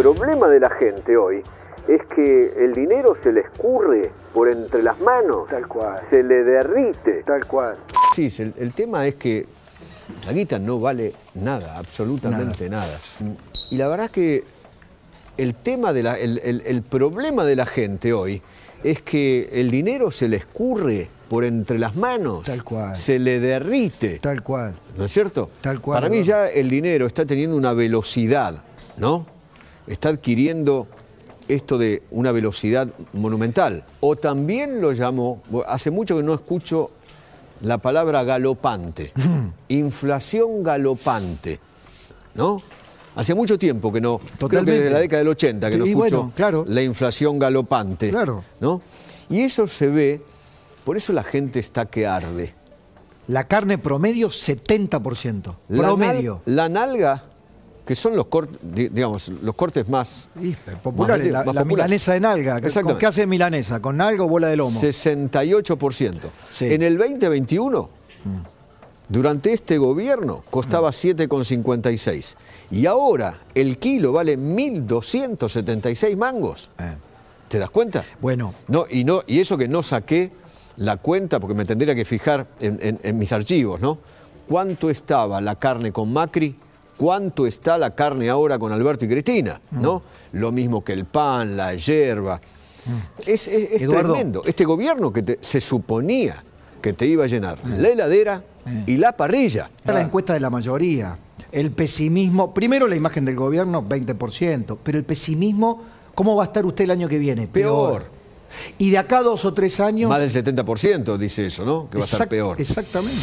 problema de la gente hoy es que el dinero se le escurre por entre las manos. Tal cual. Se le derrite. Tal cual. Sí, el, tema es que la guita no vale nada, absolutamente nada. Y la verdad es que el tema problema de la gente hoy es que el dinero se le escurre por entre las manos. Tal cual. Se le derrite. Tal cual. ¿No es cierto? Tal cual. Para mí ya el dinero está teniendo una velocidad, ¿no? está adquiriendo esto de una velocidad monumental. O también lo llamo, hace mucho que no escucho la palabra galopante, inflación galopante, ¿no? Hace mucho tiempo que no, creo que desde la década del 80 que no escucho claro. la inflación galopante, claro. ¿no? Y eso se ve, por eso la gente está que arde. La carne promedio 70%, promedio. la nalga que son los cortes, digamos, los cortes más populares. la, milanesa de nalga. qué hace milanesa? ¿Con nalga o bola de lomo? 68%. En el 2021, mm. durante este gobierno, costaba 7,56. Mm. Y ahora el kilo vale 1.276 mangos. Eh. ¿Te das cuenta? Bueno. No, y, no, y eso que no saqué la cuenta, porque me tendría que fijar en mis archivos, ¿no? ¿Cuánto estaba la carne con Macri? cuánto está la carne ahora con Alberto y Cristina, ¿no? Lo mismo que el pan, la hierba. Mm. Es, tremendo. Este gobierno que se suponía que te iba a llenar mm. la heladera mm. y la parrilla. la encuesta de la mayoría. El pesimismo, primero la imagen del gobierno, 20%, pero el pesimismo, ¿cómo va a estar usted el año que viene? Peor. Y de acá dos o tres años... Más del 70% dice eso, ¿no? Que va a estar peor. Exactamente.